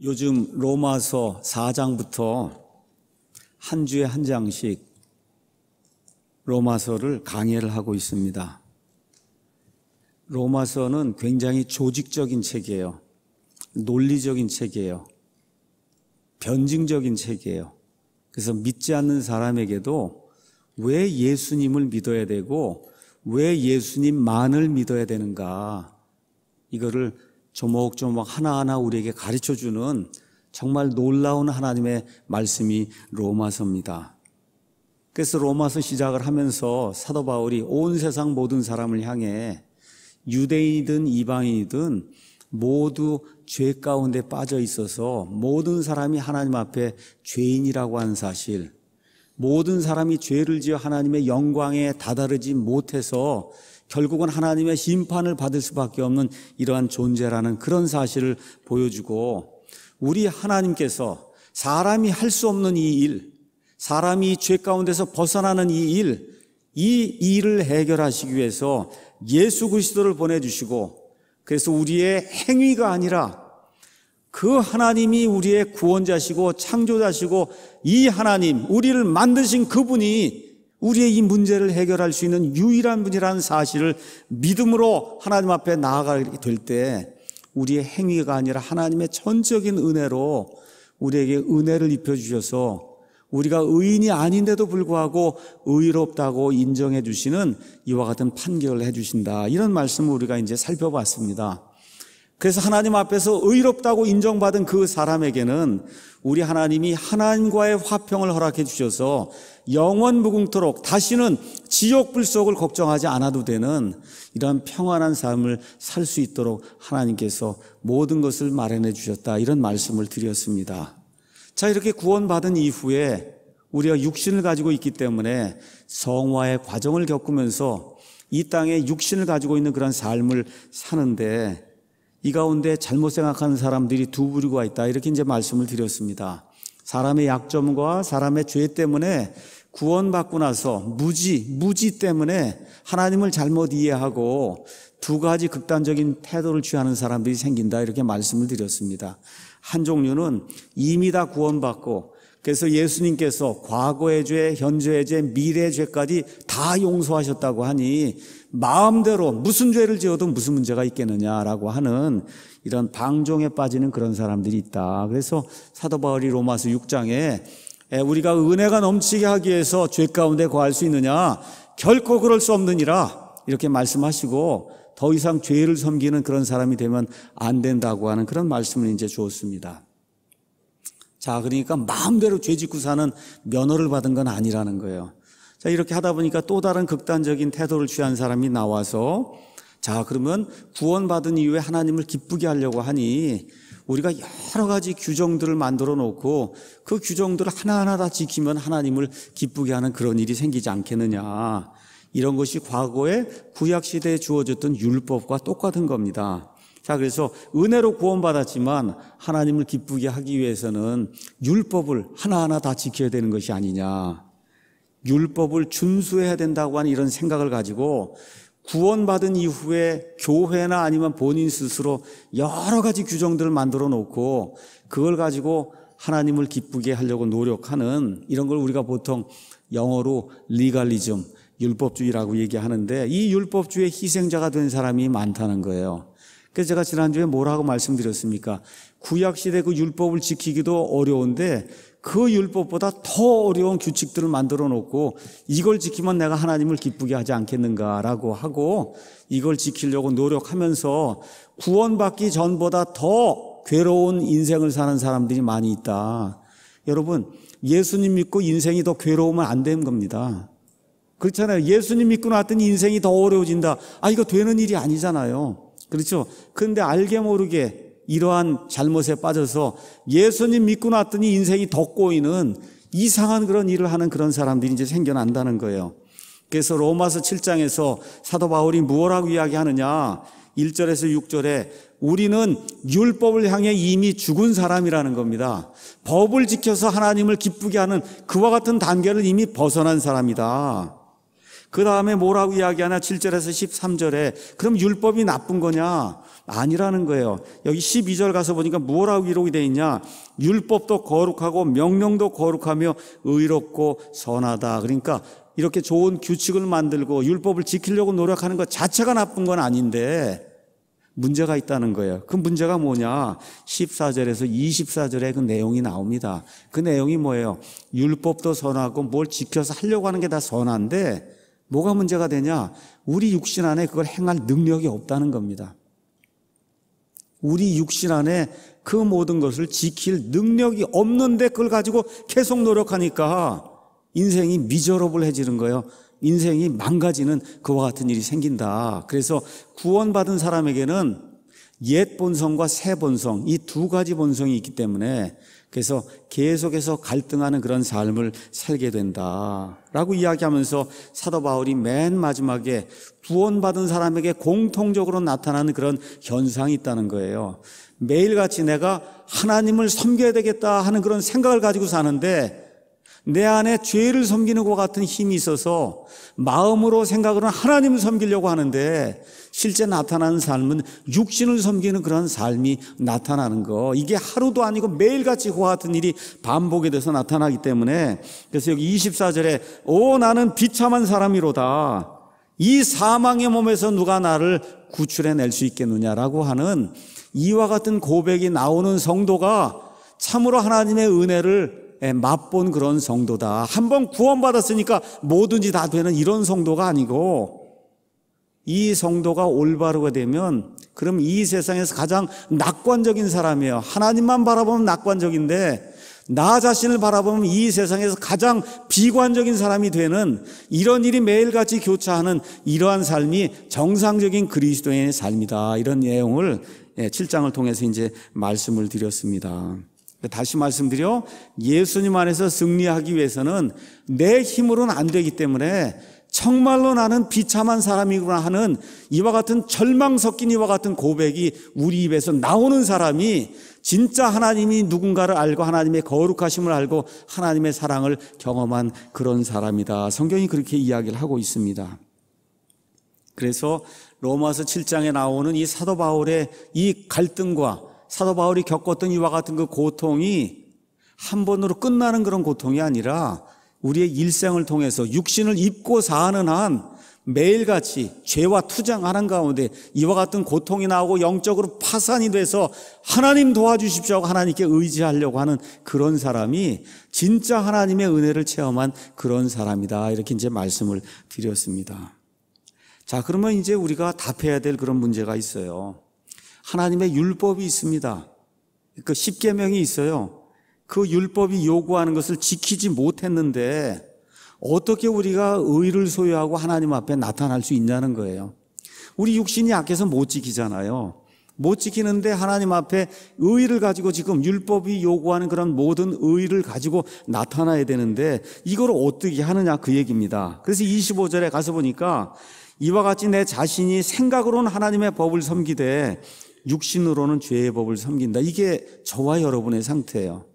요즘 로마서 4장부터 한 주에 한 장씩 로마서를 강의를 하고 있습니다. 로마서는 굉장히 조직적인 책이에요. 논리적인 책이에요. 변증적인 책이에요. 그래서 믿지 않는 사람에게도 왜 예수님을 믿어야 되고 왜 예수님만을 믿어야 되는가 이거를 조목조목 하나하나 우리에게 가르쳐 주는 정말 놀라운 하나님의 말씀이 로마서입니다. 그래서 로마서 시작을 하면서 사도 바울이 온 세상 모든 사람을 향해 유대인이든 이방인이든 모두 죄 가운데 빠져 있어서 모든 사람이 하나님 앞에 죄인이라고 하 사실, 모든 사람이 죄를 지어 하나님의 영광에 다다르지 못해서 결국은 하나님의 심판을 받을 수밖에 없는 이러한 존재라는 그런 사실을 보여주고 우리 하나님께서 사람이 할 수 없는 이 일, 사람이 죄 가운데서 벗어나는 이 일, 이 일을 해결하시기 위해서 예수 그리스도를 보내주시고 그래서 우리의 행위가 아니라 그 하나님이 우리의 구원자시고 창조자시고 이 하나님, 우리를 만드신 그분이 우리의 이 문제를 해결할 수 있는 유일한 분이라는 사실을 믿음으로 하나님 앞에 나아가게 될 때 우리의 행위가 아니라 하나님의 전적인 은혜로 우리에게 은혜를 입혀주셔서 우리가 의인이 아닌데도 불구하고 의롭다고 인정해 주시는 이와 같은 판결을 해 주신다. 이런 말씀을 우리가 이제 살펴봤습니다. 그래서 하나님 앞에서 의롭다고 인정받은 그 사람에게는 우리 하나님이 하나님과의 화평을 허락해 주셔서 영원 무궁토록 다시는 지옥 불속을 걱정하지 않아도 되는 이러한 평안한 삶을 살 수 있도록 하나님께서 모든 것을 마련해 주셨다 이런 말씀을 드렸습니다. 자 이렇게 구원받은 이후에 우리가 육신을 가지고 있기 때문에 성화의 과정을 겪으면서 이 땅에 육신을 가지고 있는 그런 삶을 사는데 이 가운데 잘못 생각하는 사람들이 두 부류가 있다. 이렇게 이제 말씀을 드렸습니다. 사람의 약점과 사람의 죄 때문에 구원받고 나서 무지, 무지 때문에 하나님을 잘못 이해하고 두 가지 극단적인 태도를 취하는 사람들이 생긴다. 이렇게 말씀을 드렸습니다. 한 종류는 이미 다 구원받고 그래서 예수님께서 과거의 죄, 현재의 죄, 미래의 죄까지 다 용서하셨다고 하니 마음대로 무슨 죄를 지어도 무슨 문제가 있겠느냐라고 하는 이런 방종에 빠지는 그런 사람들이 있다. 그래서 사도 바울이 로마서 6장에 우리가 은혜가 넘치게 하기 위해서 죄 가운데 거할 수 있느냐? 결코 그럴 수 없느니라. 이렇게 말씀하시고 더 이상 죄를 섬기는 그런 사람이 되면 안 된다고 하는 그런 말씀을 이제 주었습니다. 자, 그러니까 마음대로 죄 짓고 사는 면허를 받은 건 아니라는 거예요. 자, 이렇게 하다 보니까 또 다른 극단적인 태도를 취한 사람이 나와서 자, 그러면 구원받은 이후에 하나님을 기쁘게 하려고 하니 우리가 여러 가지 규정들을 만들어 놓고 그 규정들을 하나하나 다 지키면 하나님을 기쁘게 하는 그런 일이 생기지 않겠느냐. 이런 것이 과거에 구약시대에 주어졌던 율법과 똑같은 겁니다. 자, 그래서 은혜로 구원받았지만 하나님을 기쁘게 하기 위해서는 율법을 하나하나 다 지켜야 되는 것이 아니냐. 율법을 준수해야 된다고 하는 이런 생각을 가지고 구원받은 이후에 교회나 아니면 본인 스스로 여러 가지 규정들을 만들어 놓고 그걸 가지고 하나님을 기쁘게 하려고 노력하는 이런 걸 우리가 보통 영어로 리갈리즘, 율법주의라고 얘기하는데 이 율법주의 희생자가 된 사람이 많다는 거예요. 그래서 제가 지난주에 뭐라고 말씀드렸습니까? 구약시대 그 율법을 지키기도 어려운데 그 율법보다 더 어려운 규칙들을 만들어 놓고 이걸 지키면 내가 하나님을 기쁘게 하지 않겠는가라고 하고 이걸 지키려고 노력하면서 구원받기 전보다 더 괴로운 인생을 사는 사람들이 많이 있다. 여러분, 예수님 믿고 인생이 더 괴로우면 안 되는 겁니다. 그렇잖아요. 예수님 믿고 나왔더니 인생이 더 어려워진다. 아, 이거 되는 일이 아니잖아요. 그렇죠? 그런데 알게 모르게 이러한 잘못에 빠져서 예수님 믿고 났더니 인생이 덕고이는 이상한 그런 일을 하는 그런 사람들이 이제 생겨난다는 거예요. 그래서 로마서 7장에서 사도 바울이 무엇라고 이야기하느냐? 1절에서 6절에 우리는 율법을 향해 이미 죽은 사람이라는 겁니다. 법을 지켜서 하나님을 기쁘게 하는 그와 같은 단계를 이미 벗어난 사람이다. 그 다음에 뭐라고 이야기하나 7절에서 13절에 그럼 율법이 나쁜 거냐? 아니라는 거예요. 여기 12절 가서 보니까 뭐라고 기록이 되어 있냐? 율법도 거룩하고 명령도 거룩하며 의롭고 선하다. 그러니까 이렇게 좋은 규칙을 만들고 율법을 지키려고 노력하는 것 자체가 나쁜 건 아닌데 문제가 있다는 거예요. 그 문제가 뭐냐? 14절에서 24절에 그 내용이 나옵니다. 그 내용이 뭐예요? 율법도 선하고 뭘 지켜서 하려고 하는 게 다 선한데 뭐가 문제가 되냐? 우리 육신 안에 그걸 행할 능력이 없다는 겁니다. 우리 육신 안에 그 모든 것을 지킬 능력이 없는데 그걸 가지고 계속 노력하니까 인생이 미저러블해지는 거예요. 인생이 망가지는 그와 같은 일이 생긴다. 그래서 구원받은 사람에게는 옛 본성과 새 본성 이 두 가지 본성이 있기 때문에 그래서 계속해서 갈등하는 그런 삶을 살게 된다라고 이야기하면서 사도 바울이 맨 마지막에 구원받은 사람에게 공통적으로 나타나는 그런 현상이 있다는 거예요. 매일같이 내가 하나님을 섬겨야 되겠다 하는 그런 생각을 가지고 사는데 내 안에 죄를 섬기는 것 같은 힘이 있어서 마음으로 생각으로는 하나님을 섬기려고 하는데 실제 나타나는 삶은 육신을 섬기는 그런 삶이 나타나는 거. 이게 하루도 아니고 매일같이 그와 같은 일이 반복이 돼서 나타나기 때문에 그래서 여기 24절에 오 나는 비참한 사람이로다. 이 사망의 몸에서 누가 나를 구출해낼 수 있겠느냐라고 하는 이와 같은 고백이 나오는 성도가 참으로 하나님의 은혜를 예, 맛본 그런 성도다. 한번 구원받았으니까 뭐든지 다 되는 이런 성도가 아니고 이 성도가 올바르게 되면 그럼 이 세상에서 가장 낙관적인 사람이에요. 하나님만 바라보면 낙관적인데 나 자신을 바라보면 이 세상에서 가장 비관적인 사람이 되는 이런 일이 매일같이 교차하는 이러한 삶이 정상적인 그리스도의 삶이다. 이런 내용을 7장을 예, 통해서 이제 말씀을 드렸습니다. 다시 말씀드려 예수님 안에서 승리하기 위해서는 내 힘으로는 안 되기 때문에 정말로 나는 비참한 사람이구나 하는 이와 같은 절망 섞인 이와 같은 고백이 우리 입에서 나오는 사람이 진짜 하나님이 누군가를 알고 하나님의 거룩하심을 알고 하나님의 사랑을 경험한 그런 사람이다. 성경이 그렇게 이야기를 하고 있습니다. 그래서 로마서 7장에 나오는 이 사도 바울의 이 갈등과 사도 바울이 겪었던 이와 같은 그 고통이 한 번으로 끝나는 그런 고통이 아니라 우리의 일생을 통해서 육신을 입고 사는 한 매일같이 죄와 투쟁하는 가운데 이와 같은 고통이 나오고 영적으로 파산이 돼서 하나님 도와주십시오 하고 하나님께 의지하려고 하는 그런 사람이 진짜 하나님의 은혜를 체험한 그런 사람이다. 이렇게 이제 말씀을 드렸습니다. 자, 그러면 이제 우리가 답해야 될 그런 문제가 있어요. 하나님의 율법이 있습니다. 그1 0니계명이 있어요. 그 율법이 요구하는 것을 지키지 못했는데 어떻게 우리가 의를 소유하고 하나님 앞에 나타날 수 있냐는 거예요. 우리 육신이 약해서 못 지키잖아요. 못 지키는데 하나님 앞에 의를 가지고 지금 율법이 요구하는 그런 모든 의를 가지고 나타나야 되는데 이걸 어떻게 하느냐 그 얘기입니다. 그래서 25절에 가서 보니까 이와 같이 내 자신이 생각으로는 하나님의 법을 섬기되 육신으로는 죄의 법을 섬긴다. 이게 저와 여러분의 상태예요.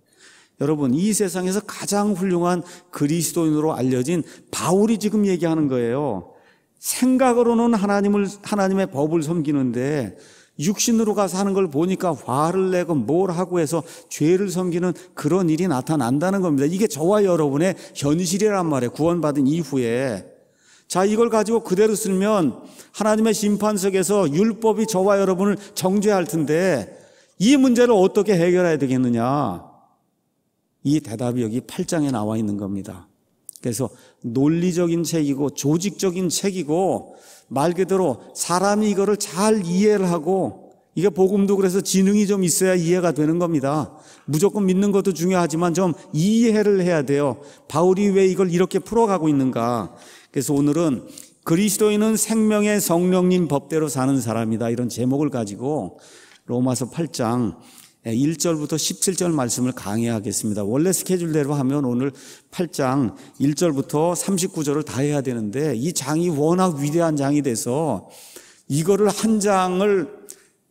여러분, 이 세상에서 가장 훌륭한 그리스도인으로 알려진 바울이 지금 얘기하는 거예요. 생각으로는 하나님을, 하나님의 법을 섬기는데 육신으로 가서 하는 걸 보니까 화를 내고 뭘 하고 해서 죄를 섬기는 그런 일이 나타난다는 겁니다. 이게 저와 여러분의 현실이란 말이에요. 구원받은 이후에. 자, 이걸 가지고 그대로 쓰면 하나님의 심판석에서 율법이 저와 여러분을 정죄할 텐데 이 문제를 어떻게 해결해야 되겠느냐. 이 대답이 여기 8장에 나와 있는 겁니다. 그래서 논리적인 책이고 조직적인 책이고 말 그대로 사람이 이거를 잘 이해를 하고 이게 복음도 그래서 지능이 좀 있어야 이해가 되는 겁니다. 무조건 믿는 것도 중요하지만 좀 이해를 해야 돼요. 바울이 왜 이걸 이렇게 풀어가고 있는가. 그래서 오늘은 그리스도인은 생명의 성령님 법대로 사는 사람이다. 이런 제목을 가지고 로마서 8장 1절부터 17절 말씀을 강의하겠습니다. 원래 스케줄대로 하면 오늘 8장 1절부터 39절을 다 해야 되는데 이 장이 워낙 위대한 장이 돼서 이거를 한 장을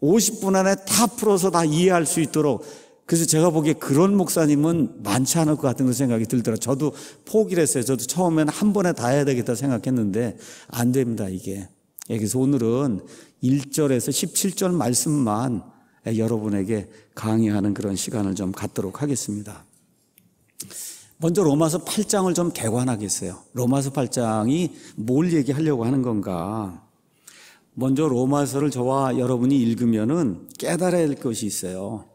50분 안에 다 풀어서 다 이해할 수 있도록 그래서 제가 보기에 그런 목사님은 많지 않을 것 같은 생각이 들더라. 저도 포기를 했어요. 저도 처음에는 한 번에 다 해야 되겠다 생각했는데 안 됩니다, 이게. 여기서 예, 오늘은 1절에서 17절 말씀만 여러분에게 강의하는 그런 시간을 좀 갖도록 하겠습니다. 먼저 로마서 8장을 좀 개관하겠어요. 로마서 8장이 뭘 얘기하려고 하는 건가? 먼저 로마서를 저와 여러분이 읽으면은 깨달아야 할 것이 있어요.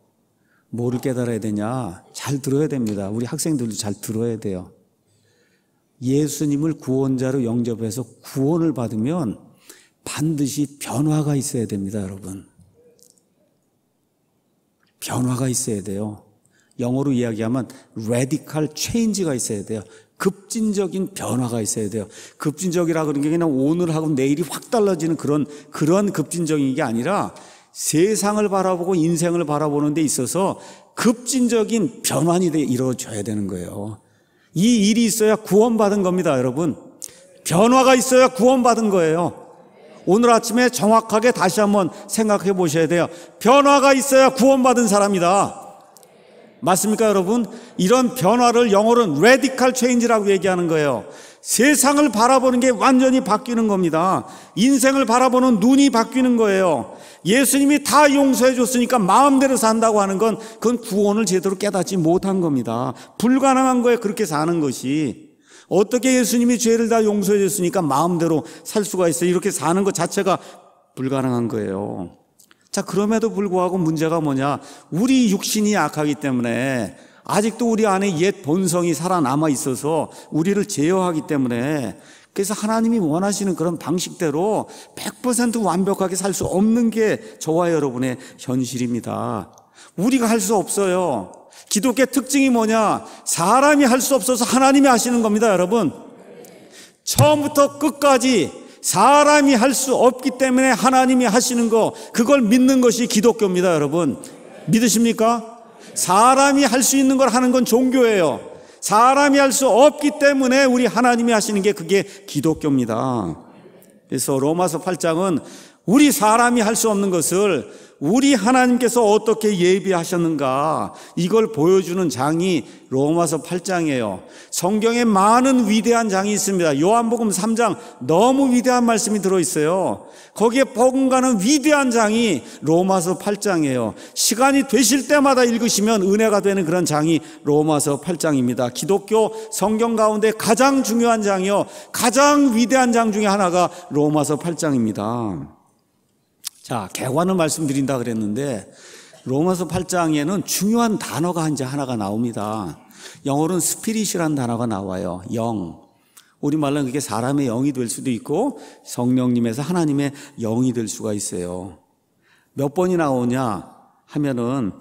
뭐를 깨달아야 되냐? 잘 들어야 됩니다. 우리 학생들도 잘 들어야 돼요. 예수님을 구원자로 영접해서 구원을 받으면 반드시 변화가 있어야 됩니다, 여러분. 변화가 있어야 돼요. 영어로 이야기하면 radical change가 있어야 돼요. 급진적인 변화가 있어야 돼요. 급진적이라 그런 게 그냥 오늘하고 내일이 확 달라지는 그런 그런 급진적인 게 아니라 세상을 바라보고 인생을 바라보는 데 있어서 급진적인 변환이 이루어져야 되는 거예요. 이 일이 있어야 구원받은 겁니다, 여러분. 변화가 있어야 구원받은 거예요. 오늘 아침에 정확하게 다시 한번 생각해 보셔야 돼요. 변화가 있어야 구원받은 사람이다. 맞습니까, 여러분? 이런 변화를 영어로는 radical change라고 얘기하는 거예요. 세상을 바라보는 게 완전히 바뀌는 겁니다. 인생을 바라보는 눈이 바뀌는 거예요. 예수님이 다 용서해 줬으니까 마음대로 산다고 하는 건 그건 구원을 제대로 깨닫지 못한 겁니다. 불가능한 거에 그렇게 사는 것이. 어떻게 예수님이 죄를 다 용서해 줬으니까 마음대로 살 수가 있어요. 이렇게 사는 것 자체가 불가능한 거예요. 자, 그럼에도 불구하고 문제가 뭐냐? 우리 육신이 약하기 때문에 아직도 우리 안에 옛 본성이 살아남아 있어서 우리를 제어하기 때문에 그래서 하나님이 원하시는 그런 방식대로 100% 완벽하게 살 수 없는 게 저와 여러분의 현실입니다. 우리가 할 수 없어요. 기독교의 특징이 뭐냐? 사람이 할 수 없어서 하나님이 하시는 겁니다, 여러분. 처음부터 끝까지 사람이 할 수 없기 때문에 하나님이 하시는 거, 그걸 믿는 것이 기독교입니다, 여러분. 믿으십니까? 사람이 할 수 있는 걸 하는 건 종교예요. 사람이 할 수 없기 때문에 우리 하나님이 하시는 게 그게 기독교입니다. 그래서 로마서 8장은 우리 사람이 할 수 없는 것을 우리 하나님께서 어떻게 예비하셨는가 이걸 보여주는 장이 로마서 8장이에요. 성경에 많은 위대한 장이 있습니다. 요한복음 3장 너무 위대한 말씀이 들어 있어요. 거기에 버금가는 위대한 장이 로마서 8장이에요. 시간이 되실 때마다 읽으시면 은혜가 되는 그런 장이 로마서 8장입니다. 기독교 성경 가운데 가장 중요한 장이요. 가장 위대한 장 중에 하나가 로마서 8장입니다. 자, 개관을 말씀드린다 그랬는데 로마서 8장에는 중요한 단어가 이제 하나가 나옵니다. 영어로는 스피릿이라는 단어가 나와요. 영. 우리말로는 그게 사람의 영이 될 수도 있고 성령님에서 하나님의 영이 될 수가 있어요. 몇 번이 나오냐 하면은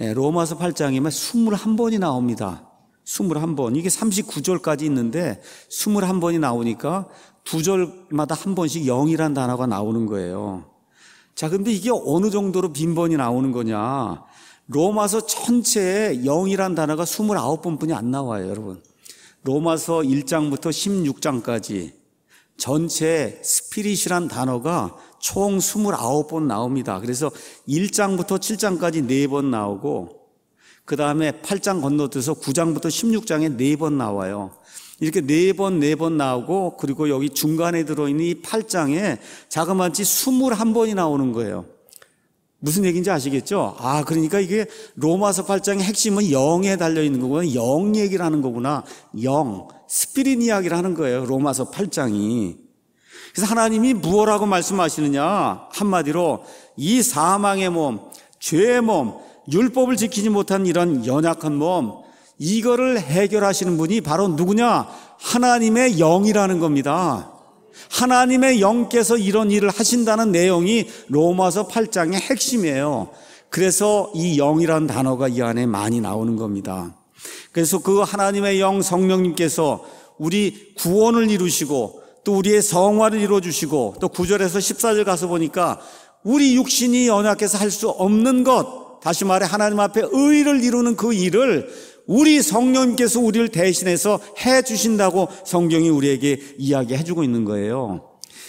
예, 로마서 8장이면 21번이 나옵니다. 21번. 이게 39절까지 있는데 21번이 나오니까 두 절마다 한 번씩 영이란 단어가 나오는 거예요. 자, 근데 이게 어느 정도로 빈번히 나오는 거냐. 로마서 전체에 영이란 단어가 29번 뿐이 안 나와요, 여러분. 로마서 1장부터 16장까지 전체 스피릿이란 단어가 총 29번 나옵니다. 그래서 1장부터 7장까지 4번 나오고, 그 다음에 8장 건너뛰어서 9장부터 16장에 4번 나와요. 이렇게 네 번, 네 번 나오고 그리고 여기 중간에 들어있는 이 8장에 자그마치 21번이 나오는 거예요. 무슨 얘기인지 아시겠죠? 아, 그러니까 이게 로마서 8장의 핵심은 영에 달려있는 거구나. 영 얘기를 하는 거구나. 영. 스피릿 이야기를 하는 거예요. 로마서 8장이. 그래서 하나님이 무엇라고 말씀하시느냐? 한마디로 이 사망의 몸, 죄의 몸, 율법을 지키지 못한 이런 연약한 몸, 이거를 해결하시는 분이 바로 누구냐? 하나님의 영이라는 겁니다. 하나님의 영께서 이런 일을 하신다는 내용이 로마서 8장의 핵심이에요. 그래서 이영이라 단어가 이 안에 많이 나오는 겁니다. 그래서 그 하나님의 영 성령님께서 우리 구원을 이루시고 또 우리의 성화를 이루어 주시고 또 9절에서 14절 가서 보니까 우리 육신이 연약해서 할 수 없는 것 다시 말해 하나님 앞에 의를 이루는 그 일을 우리 성령께서 우리를 대신해서 해 주신다고 성경이 우리에게 이야기해 주고 있는 거예요.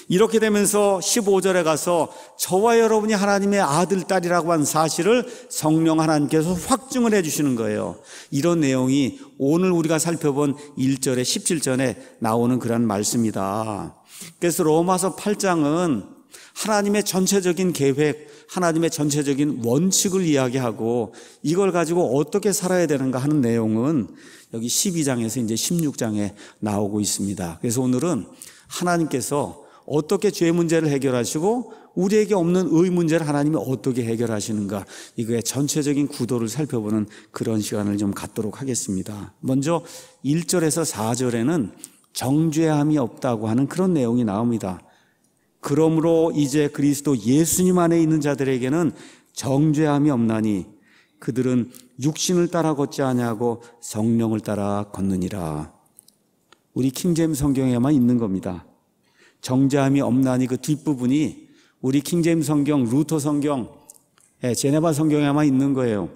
이렇게 되면서 15절에 가서 저와 여러분이 하나님의 아들, 딸이라고 한 사실을 성령 하나님께서 확증을 해 주시는 거예요. 이런 내용이 오늘 우리가 살펴본 1절에 17절에 나오는 그런 말씀이다. 그래서 로마서 8장은 하나님의 전체적인 계획, 하나님의 전체적인 원칙을 이야기하고 이걸 가지고 어떻게 살아야 되는가 하는 내용은 여기 12장에서 이제 16장에 나오고 있습니다. 그래서 오늘은 하나님께서 어떻게 죄 문제를 해결하시고 우리에게 없는 의 문제를 하나님이 어떻게 해결하시는가 이거의 전체적인 구도를 살펴보는 그런 시간을 좀 갖도록 하겠습니다. 먼저 1절에서 4절에는 정죄함이 없다고 하는 그런 내용이 나옵니다. 그러므로 이제 그리스도 예수님 안에 있는 자들에게는 정죄함이 없나니 그들은 육신을 따라 걷지 아니하고 성령을 따라 걷느니라. 우리 킹잼 성경에만 있는 겁니다. 정죄함이 없나니 그 뒷부분이 우리 킹잼 성경, 루터 성경, 제네바 성경에만 있는 거예요.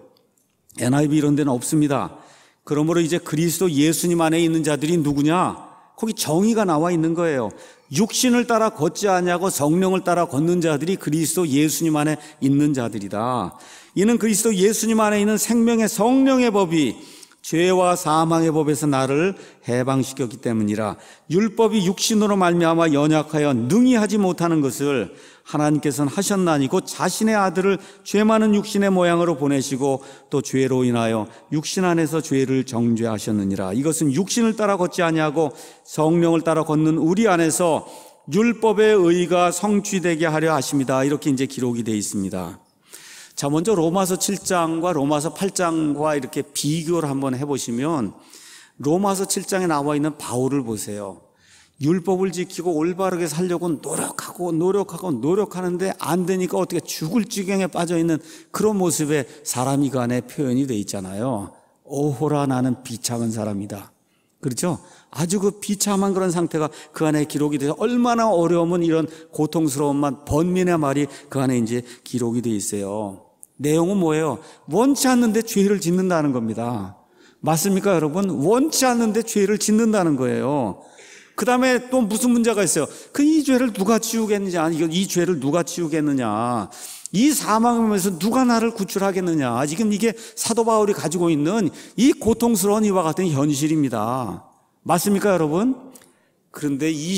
NIV 이런 데는 없습니다. 그러므로 이제 그리스도 예수님 안에 있는 자들이 누구냐? 거기 정의가 나와 있는 거예요. 육신을 따라 걷지 아니하고 성령을 따라 걷는 자들이 그리스도 예수님 안에 있는 자들이다. 이는 그리스도 예수님 안에 있는 생명의 성령의 법이 죄와 사망의 법에서 나를 해방시켰기 때문이라 율법이 육신으로 말미암아 연약하여 능히 하지 못하는 것을 하나님께서는 하셨나니 곧 자신의 아들을 죄 많은 육신의 모양으로 보내시고 또 죄로 인하여 육신 안에서 죄를 정죄하셨느니라 이것은 육신을 따라 걷지 아니하고 성령을 따라 걷는 우리 안에서 율법의 의가 성취되게 하려 하십니다 이렇게 이제 기록이 되어 있습니다 자, 먼저 로마서 7장과 로마서 8장과 이렇게 비교를 한번 해보시면 로마서 7장에 나와 있는 바울을 보세요. 율법을 지키고 올바르게 살려고 노력하고 노력하고 노력하는데 안 되니까 어떻게 죽을 지경에 빠져 있는 그런 모습의 사람이간에 표현이 돼 있잖아요. 오호라 나는 비참한 사람이다. 그렇죠? 아주 그 비참한 그런 상태가 그 안에 기록이 돼서 얼마나 어려움은 이런 고통스러움만 번민의 말이 그 안에 이제 기록이 돼 있어요. 내용은 뭐예요? 원치 않는데 죄를 짓는다는 겁니다. 맞습니까, 여러분? 원치 않는데 죄를 짓는다는 거예요. 그 다음에 또 무슨 문제가 있어요? 그 이 죄를 누가 지우겠느냐? 이 죄를 누가 지우겠느냐? 이 사망하면서 누가 나를 구출하겠느냐? 지금 이게 사도 바울이 가지고 있는 이 고통스러운 이와 같은 현실입니다. 맞습니까, 여러분? 그런데 2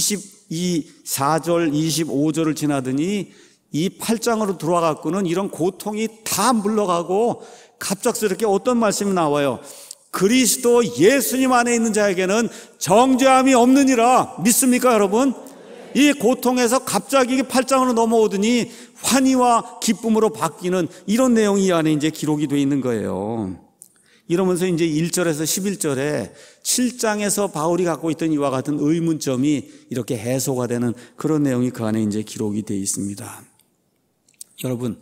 4절, 25절을 지나더니 이 8장으로 들어와갖고는 이런 고통이 다 물러가고 갑작스럽게 어떤 말씀이 나와요. 그리스도 예수님 안에 있는 자에게는 정죄함이 없느니라 믿습니까 여러분? 이 고통에서 갑자기 8장으로 넘어오더니 환희와 기쁨으로 바뀌는 이런 내용이 이 안에 이제 기록이 돼 있는 거예요. 이러면서 이제 1절에서 11절에 7장에서 바울이 갖고 있던 이와 같은 의문점이 이렇게 해소가 되는 그런 내용이 그 안에 이제 기록이 돼 있습니다. 여러분,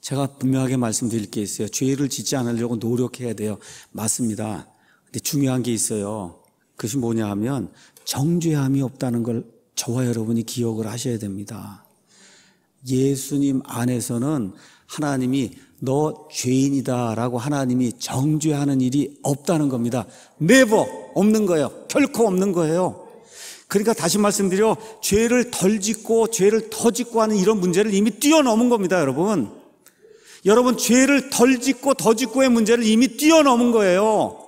제가 분명하게 말씀드릴 게 있어요. 죄를 짓지 않으려고 노력해야 돼요. 맞습니다. 근데 중요한 게 있어요. 그것이 뭐냐 하면 정죄함이 없다는 걸 저와 여러분이 기억을 하셔야 됩니다. 예수님 안에서는 하나님이 너 죄인이다라고 하나님이 정죄하는 일이 없다는 겁니다. 네버 없는 거예요. 결코 없는 거예요. 그러니까 다시 말씀드려 죄를 덜 짓고 죄를 더 짓고 하는 이런 문제를 이미 뛰어넘은 겁니다, 여러분. 여러분 죄를 덜 짓고 더 짓고의 문제를 이미 뛰어넘은 거예요.